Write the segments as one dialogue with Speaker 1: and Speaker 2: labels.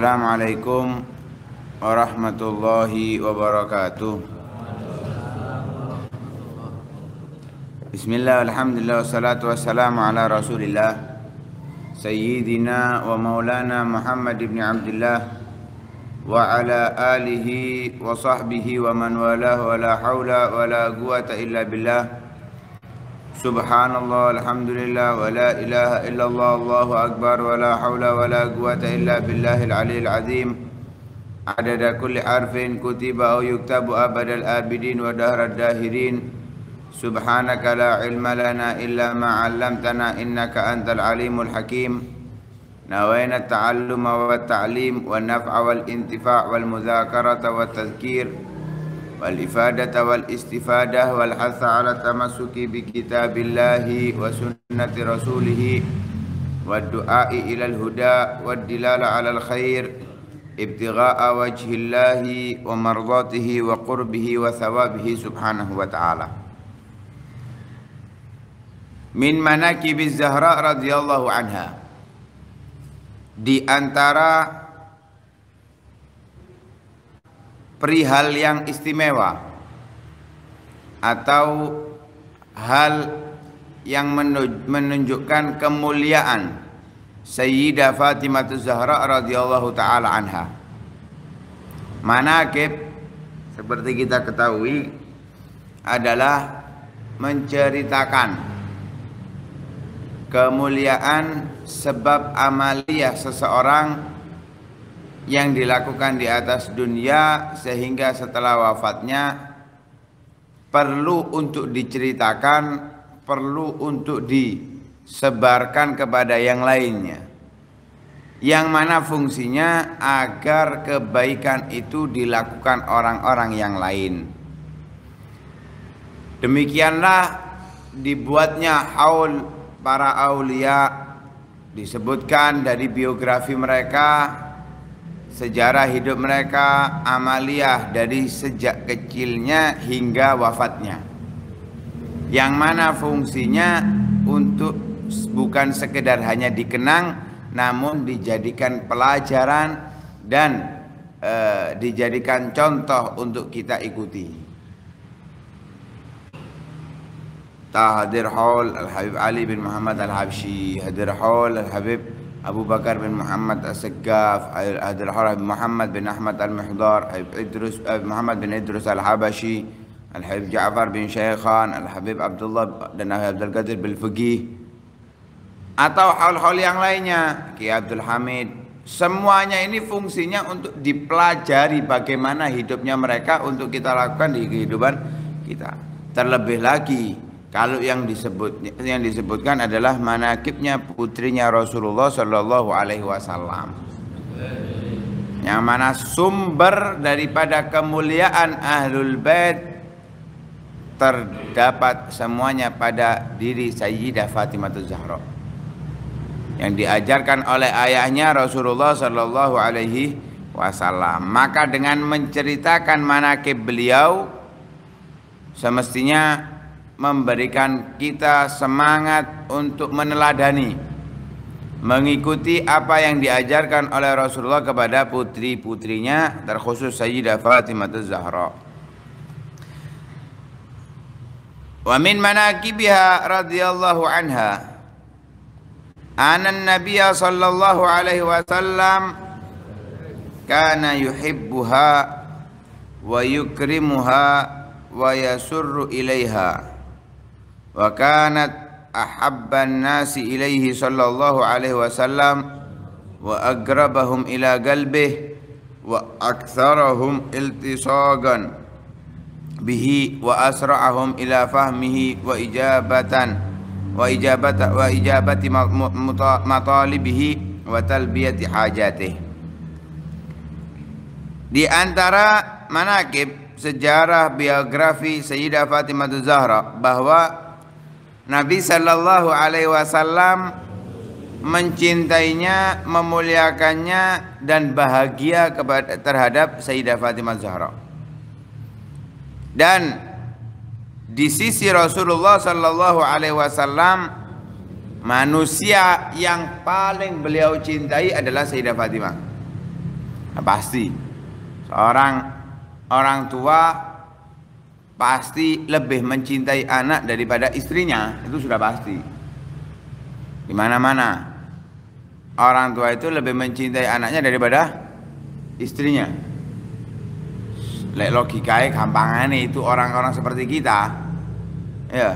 Speaker 1: Assalamualaikum warahmatullahi wabarakatuh Bismillah, alhamdulillah, wassalatu wassalamu ala rasulillah Sayyidina wa maulana Muhammad ibn Abdullah Wa ala alihi wa sahbihi wa man walahu wa la hawla wa la quwata illa billah سبحان الله الحمد لله ولا إله إلا الله الله أكبر ولا حول ولا قوة إلا بالله العلي العظيم عدد كل حرف كتب أو يكتب أبد الآبدين ودهر الداهرين سبحانك لا علم لنا إلا ما علمتنا إنك أنت العليم الحكيم نوينا التعلم والتعليم والنفع والانتفاع والمذاكرة والتذكير والإفادة والاستفادة والحث على التمسك بكتاب الله وسنة رسوله والدعاء إلى الهدى والدلالة على الخير ابتغاء وجه الله ومرضاته وقربه وثوابه سبحانه وتعالى من مناكب الزهراء رضي الله عنها di antara perihal yang istimewa atau hal yang menunjukkan kemuliaan Sayyidah Fatimah Zahra radhiyallahu taala anha. Manakib seperti kita ketahui adalah menceritakan kemuliaan sebab amaliah seseorang yang dilakukan di atas dunia sehingga setelah wafatnya perlu untuk diceritakan, perlu untuk disebarkan kepada yang lainnya. Yang mana fungsinya agar kebaikan itu dilakukan orang-orang yang lain. Demikianlah dibuatnya haul para aulia disebutkan dari biografi mereka sejarah hidup mereka amaliah dari sejak kecilnya hingga wafatnya yang mana fungsinya untuk bukan sekedar hanya dikenang namun dijadikan pelajaran dan e, dijadikan contoh untuk kita ikuti Tahadir Hall Al-Habib Ali bin Muhammad Al-Habshi Hadir Hall Al-Habib Abu Bakar bin Muhammad as sakaf Al-Haram bin Muhammad bin Ahmad al muhdar Idrus Muhammad bin Idrus Al-Habashi Al-Habib Ja'far bin Syaikhan Al-Habib Abdullah dan Abdul Qadir bil Faqih atau hal-hal yang lainnya Ki Abdul Hamid semuanya ini fungsinya untuk dipelajari bagaimana hidupnya mereka untuk kita lakukan di kehidupan kita terlebih lagi kalau yang disebut yang disebutkan adalah manakibnya putrinya Rasulullah Shallallahu Alaihi Wasallam. Yang mana sumber daripada kemuliaan ahlul bait terdapat semuanya pada diri Sayyidah Fatimah Zahra. Yang diajarkan oleh ayahnya Rasulullah Shallallahu Alaihi Wasallam. Maka dengan menceritakan manakib beliau, semestinya memberikan kita semangat untuk meneladani mengikuti apa yang diajarkan oleh Rasulullah kepada putri-putrinya terkhusus Sayyidah Fatimah Zahra. Wa min manakibiha radhiyallahu anha anan Nabiya sallallahu alaihi wasallam kana yuhibbuha wa yukrimuha wa yasurru ilaiha وكانت أحب الناس إليه صلى الله عليه وسلم وأقربهم إلى قلبه وأكثرهم التصاقا به وأسرعهم إلى فهمه وإجابة وإجابة وإجابة مطالبه وتلبية حاجاته Di antara manakib sejarah biografi Sayyidah Fatimah Zahra bahwa Nabi Shallallahu Alaihi Wasallam mencintainya, memuliakannya dan bahagia kepada terhadap Sayyidah Fatimah Zahra. Dan di sisi Rasulullah Shallallahu Alaihi Wasallam manusia yang paling beliau cintai adalah Sayyidah Fatimah. Nah, pasti seorang orang tua pasti lebih mencintai anak daripada istrinya itu sudah pasti di mana mana orang tua itu lebih mencintai anaknya daripada istrinya lek logikanya itu orang-orang seperti kita ya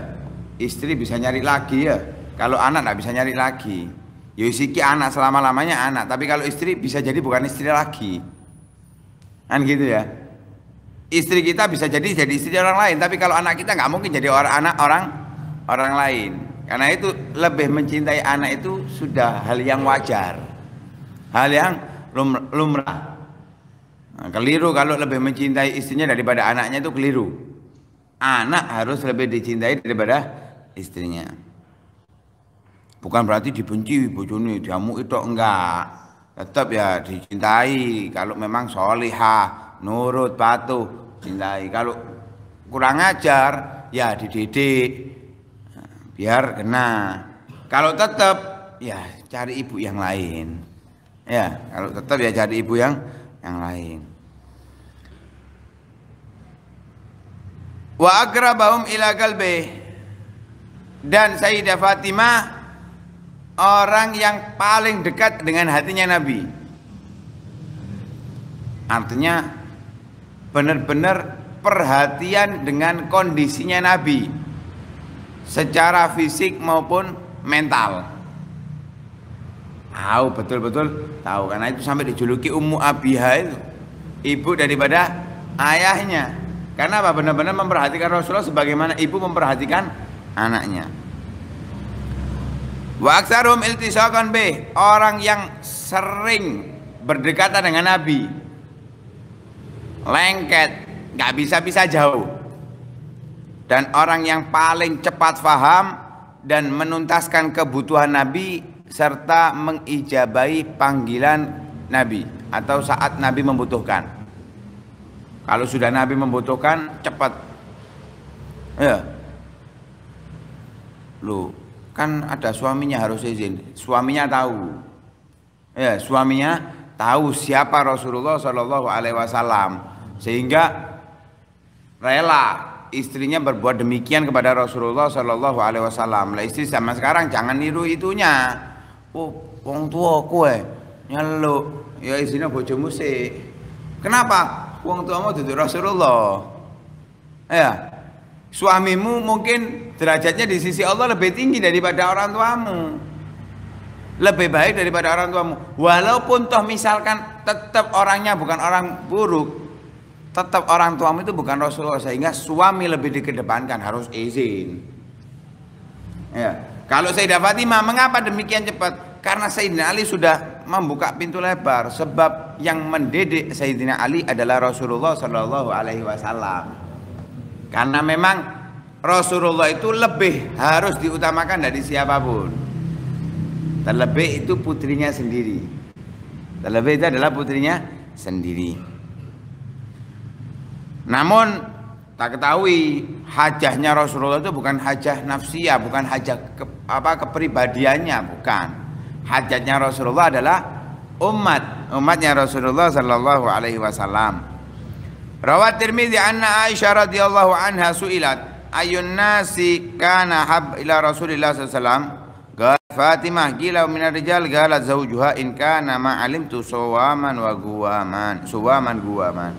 Speaker 1: istri bisa nyari lagi ya kalau anak nggak bisa nyari lagi Yusiki ya anak selama-lamanya anak tapi kalau istri bisa jadi bukan istri lagi kan gitu ya istri kita bisa jadi jadi istri orang lain tapi kalau anak kita nggak mungkin jadi orang anak orang orang lain karena itu lebih mencintai anak itu sudah hal yang wajar hal yang lumrah nah, keliru kalau lebih mencintai istrinya daripada anaknya itu keliru anak harus lebih dicintai daripada istrinya bukan berarti dibenci bojone diamuk itu enggak tetap ya dicintai kalau memang solihah nurut, patuh, cintai. Kalau kurang ajar, ya dididik, biar kena. Kalau tetap, ya cari ibu yang lain. Ya, kalau tetap ya cari ibu yang yang lain. Wa akrabahum ila kalbe. Dan Sayyidah Fatimah orang yang paling dekat dengan hatinya Nabi. Artinya benar-benar perhatian dengan kondisinya Nabi secara fisik maupun mental. Tahu betul-betul tahu karena itu sampai dijuluki Ummu Abiha itu ibu daripada ayahnya. Karena apa? Benar-benar memperhatikan Rasulullah sebagaimana ibu memperhatikan anaknya. Waksarum iltisokan iltisaqan orang yang sering berdekatan dengan Nabi, lengket, nggak bisa-bisa jauh. Dan orang yang paling cepat faham dan menuntaskan kebutuhan Nabi serta mengijabai panggilan Nabi atau saat Nabi membutuhkan. Kalau sudah Nabi membutuhkan cepat. Ya. Lu kan ada suaminya harus izin. Suaminya tahu. Ya, suaminya tahu siapa Rasulullah Shallallahu Alaihi Wasallam sehingga rela istrinya berbuat demikian kepada Rasulullah Shallallahu Alaihi Wasallam. Lah istri sama sekarang jangan niru itunya. Oh, wong tua kue nyeluk ya istrinya bojo musik. Kenapa? Wong tua tuamu duduk Rasulullah. Ya, suamimu mungkin derajatnya di sisi Allah lebih tinggi daripada orang tuamu. Lebih baik daripada orang tuamu. Walaupun toh misalkan tetap orangnya bukan orang buruk, tetap orang tuamu itu bukan Rasulullah sehingga suami lebih dikedepankan harus izin. Ya. Kalau Sayyidah Fatimah mengapa demikian cepat? Karena Sayyidina Ali sudah membuka pintu lebar sebab yang mendidik Sayyidina Ali adalah Rasulullah Shallallahu alaihi wasallam. Karena memang Rasulullah itu lebih harus diutamakan dari siapapun. Terlebih itu putrinya sendiri. Terlebih itu adalah putrinya sendiri. Namun tak ketahui hajahnya Rasulullah itu bukan hajah nafsiyah, bukan hajah ke, apa kepribadiannya, bukan. Hajatnya Rasulullah adalah umat, umatnya Rasulullah Shallallahu Alaihi Wasallam. Rawat Tirmidzi anna Aisyah radhiyallahu anha su'ilat ayun nasi kana hab ila Rasulillah sallallahu wasallam. Fatimah gila minar rijal galat zaujuha in kana ma alimtu suwaman wa guwaman suwaman guwaman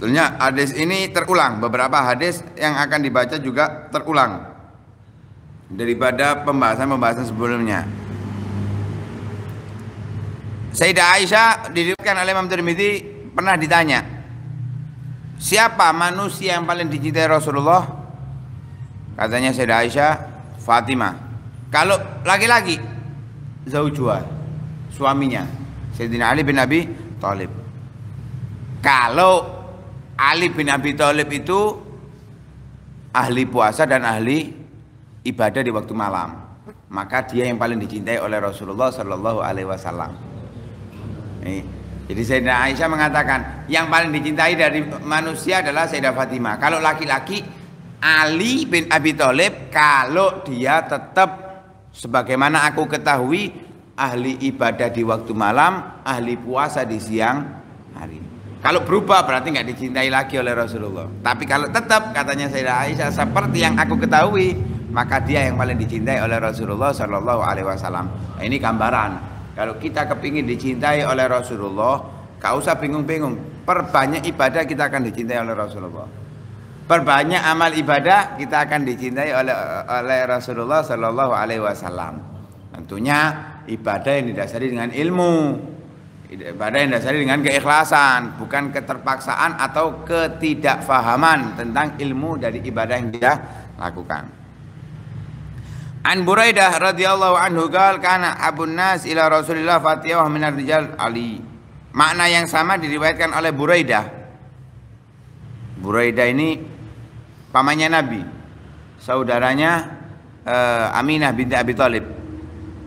Speaker 1: Sebetulnya hadis ini terulang, beberapa hadis yang akan dibaca juga terulang daripada pembahasan-pembahasan sebelumnya. Sayyidah Aisyah didirikan oleh Imam Tirmidzi pernah ditanya, "Siapa manusia yang paling dicintai Rasulullah?" Katanya Sayyidah Aisyah, "Fatimah." Kalau laki-laki, Zawjua suaminya, Sayyidina Ali bin Abi Talib Kalau Ali bin Abi Thalib itu ahli puasa dan ahli ibadah di waktu malam. Maka dia yang paling dicintai oleh Rasulullah Shallallahu Alaihi Wasallam. Jadi Sayyidina Aisyah mengatakan yang paling dicintai dari manusia adalah Sayyidah Fatimah. Kalau laki-laki Ali bin Abi Thalib kalau dia tetap sebagaimana aku ketahui ahli ibadah di waktu malam, ahli puasa di siang kalau berubah berarti nggak dicintai lagi oleh Rasulullah. Tapi kalau tetap katanya Sayyidah Aisyah seperti yang aku ketahui, maka dia yang paling dicintai oleh Rasulullah Shallallahu Alaihi Wasallam. ini gambaran. Kalau kita kepingin dicintai oleh Rasulullah, gak usah bingung-bingung. Perbanyak ibadah kita akan dicintai oleh Rasulullah. Perbanyak amal ibadah kita akan dicintai oleh oleh Rasulullah Shallallahu Alaihi Wasallam. Tentunya ibadah yang didasari dengan ilmu Ibadah yang dasari dengan keikhlasan, bukan keterpaksaan atau ketidakfahaman tentang ilmu dari ibadah yang dia lakukan. An Buraidah radhiyallahu anhu gal kana Abu Nas ila Rasulillah fatiyah min rijal Ali. Makna yang sama diriwayatkan oleh Buraidah. Buraidah ini pamannya Nabi, saudaranya uh, Aminah binti Abi Thalib.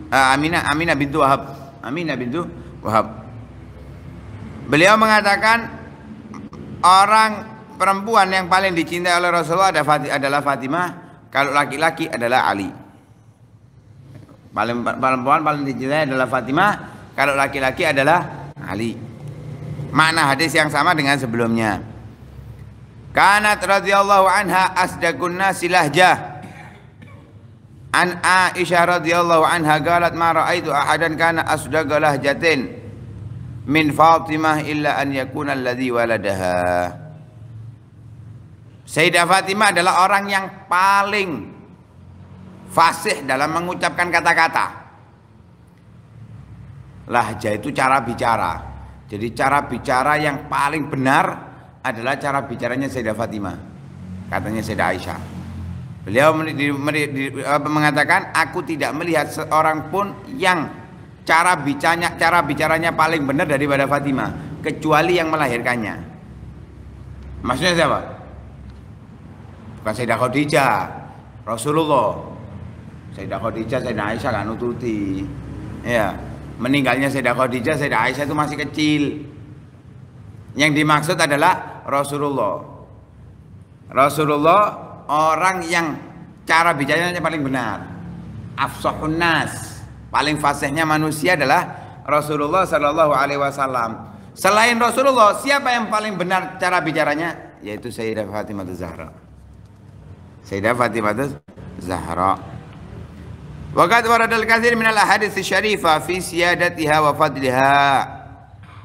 Speaker 1: Uh, eh, Aminah Aminah bintu Wahab. Aminah bintu Wahab. Beliau mengatakan orang perempuan yang paling dicintai oleh Rasulullah adalah Fatimah, kalau laki-laki adalah Ali. Paling perempuan paling dicintai adalah Fatimah, kalau laki-laki adalah Ali. Makna hadis yang sama dengan sebelumnya. Kanat radhiyallahu anha asdaqunna silahja An Aisyah radhiyallahu anha galat ma ra'aitu ahadan kana asdaqalah jatin min Fatimah illa an yakuna alladhi waladaha. Sayyidah Fatimah adalah orang yang paling fasih dalam mengucapkan kata-kata. Lahja itu cara bicara. Jadi cara bicara yang paling benar adalah cara bicaranya Sayyidah Fatimah. Katanya Sayyidah Aisyah. Beliau mengatakan, aku tidak melihat seorang pun yang cara bicaranya cara bicaranya paling benar daripada Fatimah kecuali yang melahirkannya maksudnya siapa bukan Sayyidah Khadijah Rasulullah Sayyidah Khadijah Sayyidah Aisyah kan nututi ya meninggalnya Sayyidah Khadijah Sayyidah Aisyah itu masih kecil yang dimaksud adalah Rasulullah Rasulullah orang yang cara bicaranya paling benar afsahun nas Paling fasihnya manusia adalah Rasulullah Shallallahu Alaihi Wasallam. Selain Rasulullah, siapa yang paling benar cara bicaranya? Yaitu Sayyidah Fatimah Zahra. Sayyidah Fatimah Zahra. Waqad waradal min minal hadis syarifah fi siyadatiha wa fadliha.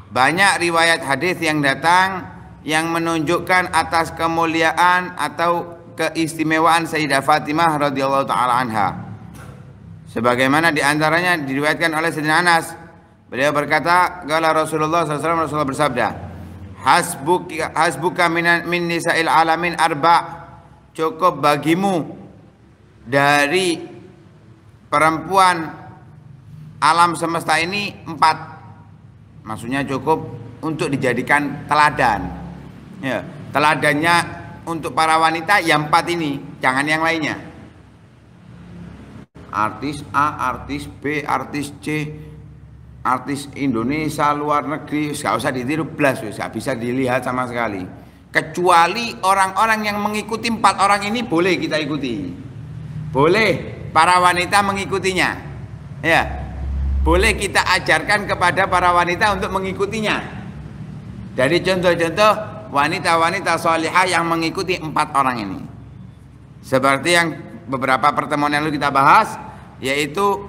Speaker 1: Banyak riwayat hadis yang datang yang menunjukkan atas kemuliaan atau keistimewaan Sayyidah Fatimah radhiyallahu taala anha. Sebagaimana diantaranya diriwayatkan oleh Sayyidina Anas. Beliau berkata, "Gala Rasulullah SAW Rasulullah bersabda, hasbuk hasbuka minan, min nisa'il alamin arba." Cukup bagimu dari perempuan alam semesta ini empat. Maksudnya cukup untuk dijadikan teladan. Ya, teladannya untuk para wanita yang empat ini, jangan yang lainnya artis A, artis B, artis C, artis Indonesia, luar negeri, nggak usah ditiru belas, nggak bisa dilihat sama sekali. Kecuali orang-orang yang mengikuti empat orang ini boleh kita ikuti. Boleh para wanita mengikutinya. Ya. Boleh kita ajarkan kepada para wanita untuk mengikutinya. Dari contoh-contoh wanita-wanita solihah yang mengikuti empat orang ini. Seperti yang beberapa pertemuan yang lalu kita bahas yaitu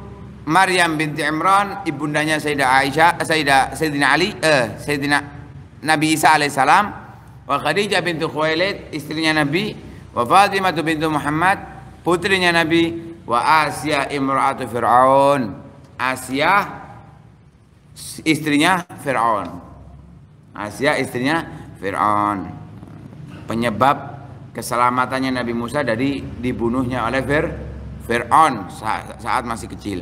Speaker 1: Maryam binti Imran ibundanya Sayyidah Aisyah eh, Sayyidah Sayyidina Ali eh Sayyidina Nabi Isa alaihissalam wa Khadijah binti Khuwailid istrinya Nabi wa Fatimah binti Muhammad putrinya Nabi wa Asia imra'atu Fir'aun Asia istrinya Fir'aun Asia istrinya Fir'aun penyebab keselamatannya Nabi Musa dari dibunuhnya oleh Fir Fir'aun saat, saat masih kecil.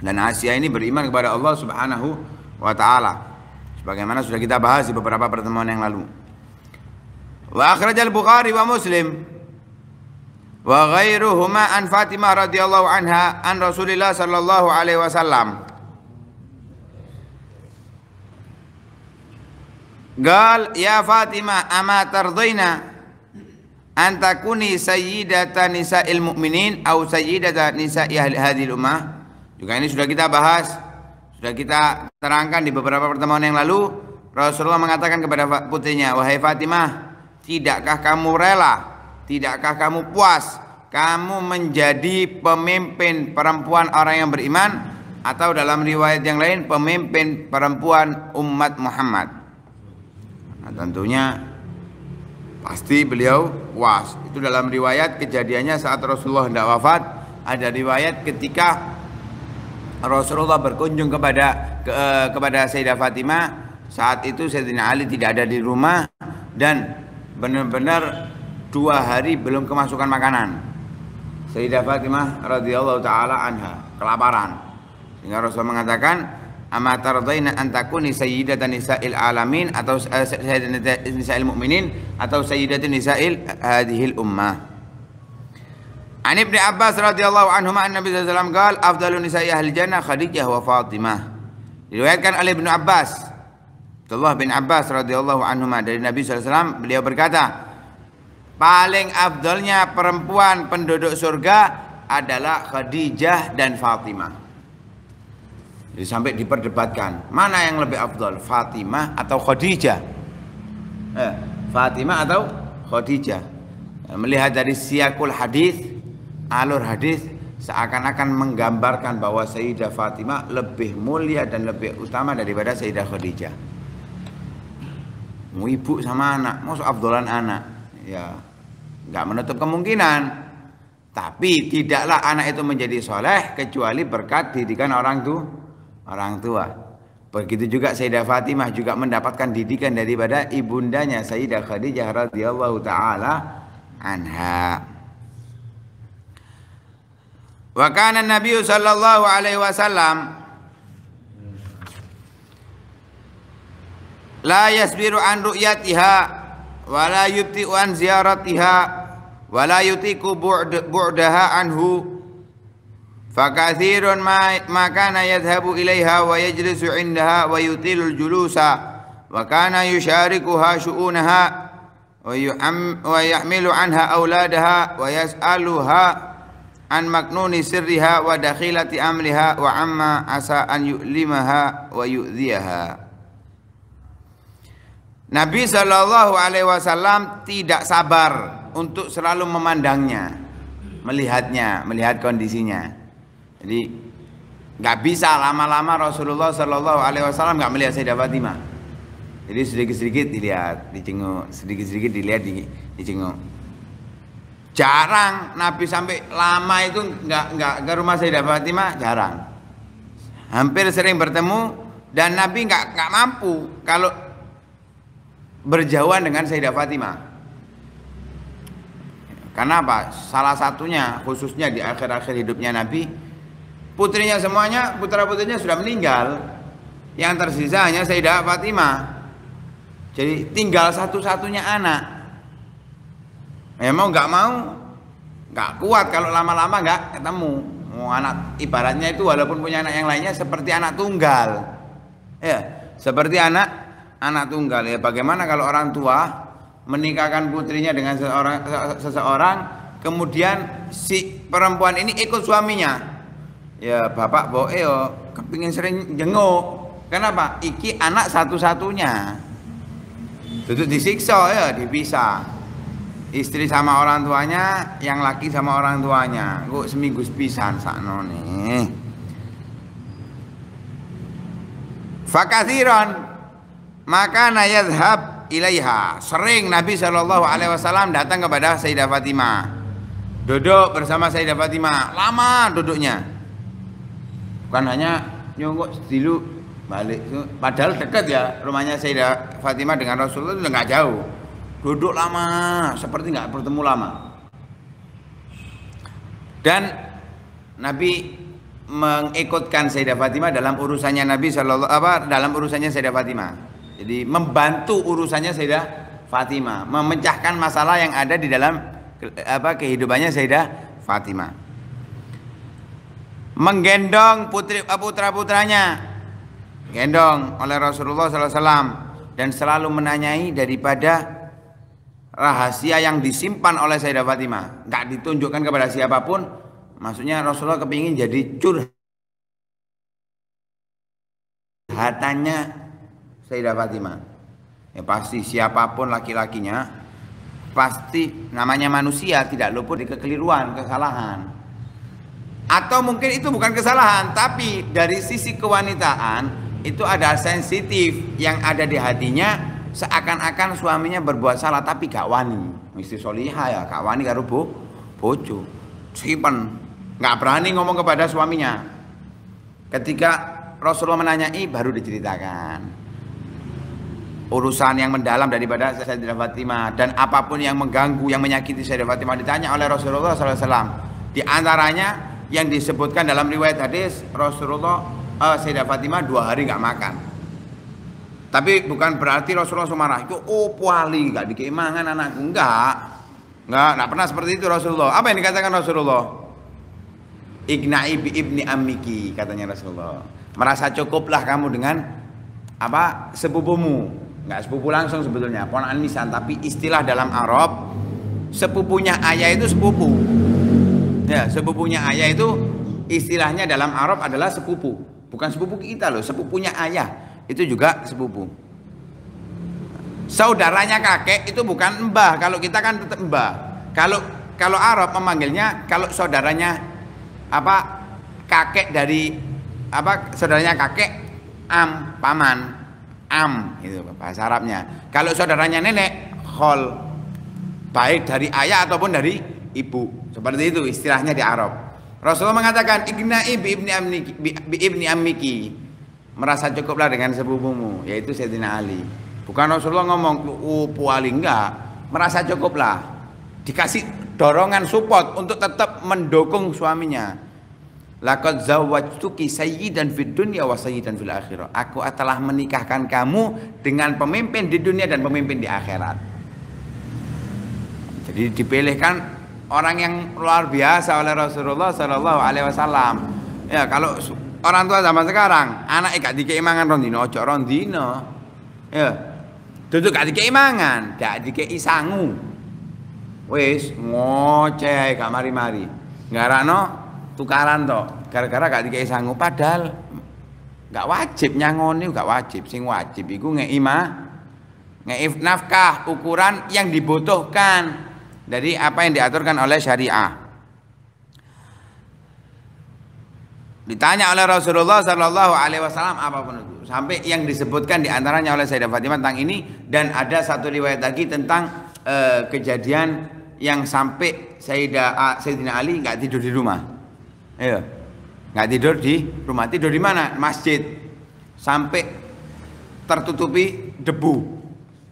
Speaker 1: Dan Asia ini beriman kepada Allah Subhanahu wa taala. Sebagaimana sudah kita bahas di beberapa pertemuan yang lalu. Wa akhrajal Bukhari wa Muslim wa ghairuhuma an Fatimah radhiyallahu anha an Rasulillah sallallahu alaihi wasallam. قال يا فاطمة أما ترضينا antakuni sayyidata ilmu minin au sayyidata nisa ahli hadil ummah. Juga ini sudah kita bahas, sudah kita terangkan di beberapa pertemuan yang lalu. Rasulullah mengatakan kepada putrinya, "Wahai Fatimah, tidakkah kamu rela? Tidakkah kamu puas kamu menjadi pemimpin perempuan orang yang beriman atau dalam riwayat yang lain pemimpin perempuan umat Muhammad?" Nah, tentunya Pasti beliau was. Itu dalam riwayat kejadiannya saat Rasulullah hendak wafat. Ada riwayat ketika Rasulullah berkunjung kepada ke, eh, kepada Sayyidah Fatimah. Saat itu Sayyidina Ali tidak ada di rumah dan benar-benar dua hari belum kemasukan makanan. Sayyidah Fatimah radhiyallahu taala anha kelaparan. Sehingga Rasul mengatakan, Ama tardaina an takuni sayyidatan nisa'il alamin atau eh, sayyidatan nisa'il mu'minin atau sayyidatan nisa'il eh, hadhil ummah. An Ibnu Abbas radhiyallahu anhu an Nabi sallallahu alaihi wasallam qaal afdalun nisa'i ahli jannah Khadijah wa Fatimah. Diriwayatkan oleh Ibnu Abbas. Abdullah bin Abbas radhiyallahu anhu dari Nabi sallallahu alaihi wasallam beliau berkata, paling afdalnya perempuan penduduk surga adalah Khadijah dan Fatimah. Jadi sampai diperdebatkan, mana yang lebih afdol, Fatimah atau Khadijah? Eh, Fatimah atau Khadijah? Eh, melihat dari siakul hadis, alur hadis seakan-akan menggambarkan bahwa Sayyidah Fatimah lebih mulia dan lebih utama daripada Sayyidah Khadijah. Mau ibu sama anak, mau Abdulan anak. Ya, nggak menutup kemungkinan. Tapi tidaklah anak itu menjadi soleh kecuali berkat didikan orang tua orang tua. Begitu juga Sayyidah Fatimah juga mendapatkan didikan daripada ibundanya Sayyidah Khadijah radhiyallahu taala anha. Wa kana Nabi sallallahu alaihi wasallam la yasbiru an ru'yatiha wa la yuti'u an ziyaratiha wa la yutiku bu'daha anhu Fakathirun ma kana yadhabu ilaiha wa yajlisu indaha wa yutilul julusa wa kana yusharikuha syu'unaha wa yahmilu anha awladaha wa yas'aluha an maknuni sirriha wa dakhilati amliha wa amma asa an yu'limaha wa yu'ziyaha Nabi sallallahu Alaihi Wasallam tidak sabar untuk selalu memandangnya, melihatnya, melihat kondisinya. Jadi nggak bisa lama-lama Rasulullah Shallallahu Alaihi Wasallam nggak melihat Sayyidah Fatimah. Jadi sedikit-sedikit dilihat, dicenguk, sedikit-sedikit dilihat, dicenguk. Jarang Nabi sampai lama itu nggak nggak ke rumah Sayyidah Fatimah, jarang. Hampir sering bertemu dan Nabi nggak nggak mampu kalau berjauhan dengan Sayyidah Fatimah. Karena apa? Salah satunya khususnya di akhir-akhir hidupnya Nabi Putrinya semuanya, putra-putrinya sudah meninggal. Yang tersisa hanya Sayyidah Fatimah. Jadi tinggal satu-satunya anak. Memang ya, nggak mau, nggak kuat kalau lama-lama nggak ketemu. Mau anak ibaratnya itu walaupun punya anak yang lainnya seperti anak tunggal. Ya, seperti anak anak tunggal ya. Bagaimana kalau orang tua menikahkan putrinya dengan seseorang, seseorang kemudian si perempuan ini ikut suaminya ya bapak boe yo kepingin sering jenguk kenapa iki anak satu-satunya duduk disiksa ya dipisah istri sama orang tuanya yang laki sama orang tuanya kok seminggu sepisan sakno nih fakathiron maka nayadhab ilaiha sering Nabi Shallallahu Alaihi Wasallam datang kepada Sayyidah Fatimah duduk bersama Sayyidah Fatimah lama duduknya bukan hanya nyungkuk dulu balik padahal dekat ya rumahnya Sayyidah Fatimah dengan Rasulullah itu nggak jauh duduk lama seperti nggak bertemu lama dan Nabi mengikutkan Sayyidah Fatimah dalam urusannya Nabi Shallallahu apa dalam urusannya Sayyidah Fatimah jadi membantu urusannya Sayyidah Fatimah memecahkan masalah yang ada di dalam apa kehidupannya Sayyidah Fatimah menggendong putri eh, putra putranya gendong oleh Rasulullah SAW dan selalu menanyai daripada rahasia yang disimpan oleh Sayyidah Fatimah nggak ditunjukkan kepada siapapun maksudnya Rasulullah kepingin jadi curhatannya Sayyidah Fatimah ya pasti siapapun laki-lakinya pasti namanya manusia tidak luput di kekeliruan kesalahan atau mungkin itu bukan kesalahan, tapi dari sisi kewanitaan itu ada sensitif yang ada di hatinya seakan-akan suaminya berbuat salah tapi gak wani. Mesti soliha ya, gak wani karo bo, bojo. Sipen, gak berani ngomong kepada suaminya. Ketika Rasulullah menanyai baru diceritakan urusan yang mendalam daripada Sayyidah Fatimah dan apapun yang mengganggu yang menyakiti Sayyidah Fatimah ditanya oleh Rasulullah SAW di antaranya yang disebutkan dalam riwayat hadis Rasulullah uh, Sayyidah Fatimah dua hari nggak makan. Tapi bukan berarti Rasulullah marah itu oh puali nggak dikemangan anakku nggak nggak nggak pernah seperti itu Rasulullah. Apa yang dikatakan Rasulullah? Igna'i bi ibni amiki katanya Rasulullah. Merasa cukuplah kamu dengan apa sepupumu nggak sepupu langsung sebetulnya ponakan nisan tapi istilah dalam Arab sepupunya ayah itu sepupu Ya, sepupunya ayah itu istilahnya dalam Arab adalah sepupu. Bukan sepupu kita loh, sepupunya ayah. Itu juga sepupu. Saudaranya kakek itu bukan mbah. Kalau kita kan tetap mbah. Kalau kalau Arab memanggilnya kalau saudaranya apa kakek dari apa saudaranya kakek am paman am itu bahasa Arabnya. Kalau saudaranya nenek khol baik dari ayah ataupun dari ibu. Seperti itu istilahnya di Arab. Rasulullah mengatakan igna'i bi ibni amniki, bi, ibni ammiki. Merasa cukuplah dengan sepupumu, yaitu Sayyidina Ali. Bukan Rasulullah ngomong upu Ali enggak, merasa cukuplah. Dikasih dorongan support untuk tetap mendukung suaminya. Lakot zawwajtuki sayyidan fid dunya wa sayyidan fil akhirah. Aku telah menikahkan kamu dengan pemimpin di dunia dan pemimpin di akhirat. Jadi dipilihkan orang yang luar biasa oleh Rasulullah Shallallahu Alaihi Wasallam. Ya kalau orang tua zaman sekarang anak ikat di keimangan rondino, ojo rondino. Ya, tutup gak keimangan, gak di keisangu. Wes ngoceh kamari mari-mari. Ngarano tukaran to, gara-gara gak di keisangu padahal gak wajib nyangoni gak wajib sing wajib iku ngeima ma nafkah ukuran yang dibutuhkan dari apa yang diaturkan oleh syariah. Ditanya oleh Rasulullah Shallallahu Alaihi Wasallam apapun itu sampai yang disebutkan diantaranya oleh Sayyidah Fatimah tentang ini dan ada satu riwayat lagi tentang uh, kejadian yang sampai Sayyidah uh, Sayyidina Ali nggak tidur di rumah, ya nggak tidur di rumah tidur di mana masjid sampai tertutupi debu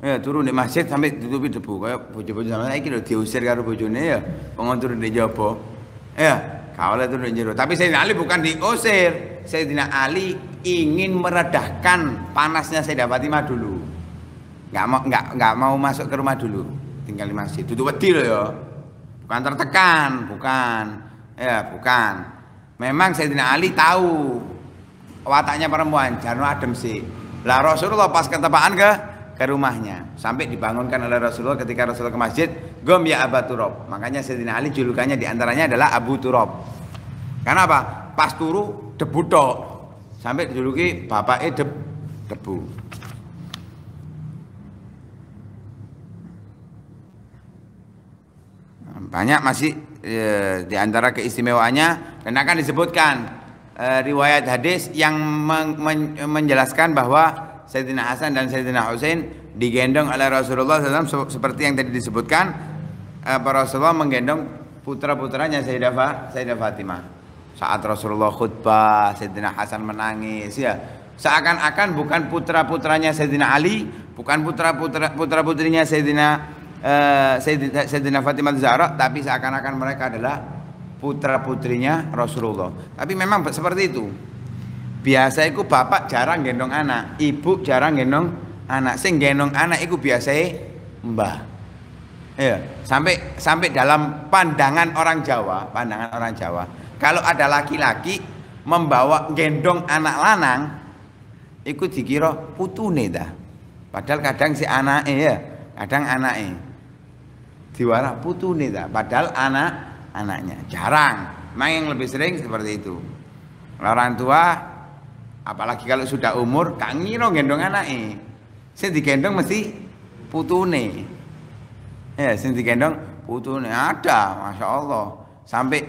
Speaker 1: Ya turun di masjid sampai tutupi debu. Kayak bojo-bojo sama iki kira diusir karo bojone ya. Pengen turun di jopo. Ya, kawale turun di jero. Tapi Sayyidina Ali bukan diusir. Sayyidina Ali ingin meredahkan panasnya Sayyidah Fatimah dulu. Enggak mau enggak enggak mau masuk ke rumah dulu. Tinggal di masjid. Tutup wedi loh, ya. Bukan tertekan, bukan. Ya, bukan. Memang Sayyidina Ali tahu wataknya perempuan, jarno adem sih. Lah Rasulullah pas ketepaan ke ke rumahnya sampai dibangunkan oleh Rasulullah ketika Rasulullah ke masjid gom ya Abu Turab makanya Sayyidina Ali julukannya diantaranya adalah Abu Turab karena apa pas turu debu tok sampai dijuluki bapaknya Edep debu banyak masih e, diantara keistimewaannya dan akan disebutkan e, riwayat hadis yang men, men, menjelaskan bahwa Sayyidina Hasan dan Sayyidina Hussein digendong oleh Rasulullah SAW seperti yang tadi disebutkan eh, para Rasulullah menggendong putra-putranya Sayyidah, Fatimah saat Rasulullah khutbah Sayyidina Hasan menangis ya seakan-akan bukan putra-putranya Sayyidina Ali bukan putra-putra putra-putrinya Sayyidina uh, Sayyidina Fatimah Zahra tapi seakan-akan mereka adalah putra-putrinya Rasulullah tapi memang seperti itu biasa iku bapak jarang gendong anak ibu jarang gendong anak sing gendong anak iku biasa mbah ya sampai sampai dalam pandangan orang Jawa pandangan orang Jawa kalau ada laki-laki membawa gendong anak lanang iku dikira putune dah padahal kadang si anak ya kadang anak eh, diwara putune dah padahal anak anaknya jarang main yang lebih sering seperti itu orang tua Apalagi kalau sudah umur, kak ngiro gendong ini. Sing digendong mesti putune. Ya, sing digendong putune ada, masya Allah. Sampai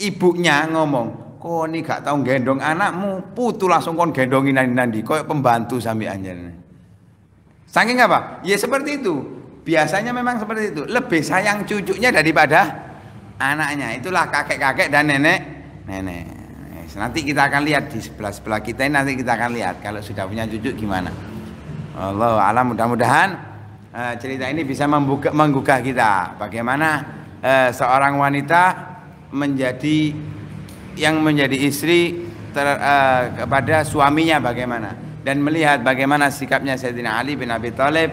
Speaker 1: ibunya ngomong, kok ini gak tahu gendong anakmu, putu langsung kon gendongin nanti kok pembantu sampai anjir. Saking apa? Ya seperti itu. Biasanya memang seperti itu. Lebih sayang cucunya daripada anaknya. Itulah kakek-kakek dan nenek-nenek. Nanti kita akan lihat di sebelah-sebelah kita ini nanti kita akan lihat kalau sudah punya cucu gimana. Allah alam mudah-mudahan eh, cerita ini bisa membuka menggugah kita bagaimana eh, seorang wanita menjadi yang menjadi istri ter, eh, kepada suaminya bagaimana dan melihat bagaimana sikapnya Sayyidina Ali bin Abi Thalib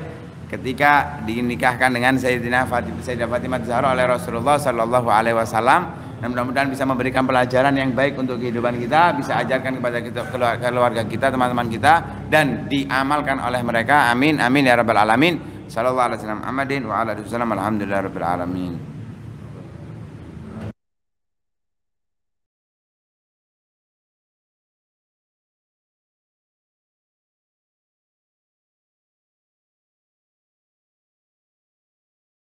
Speaker 1: ketika dinikahkan dengan Sayyidina Fatimah, Sayyidina Fatimah Zahra oleh Rasulullah Shallallahu Alaihi Wasallam dan mudah-mudahan bisa memberikan pelajaran yang baik untuk kehidupan kita bisa ajarkan kepada kita keluarga kita teman-teman kita dan diamalkan oleh mereka amin amin ya rabbal alamin sallallahu alaihi wasallam wa ala alamin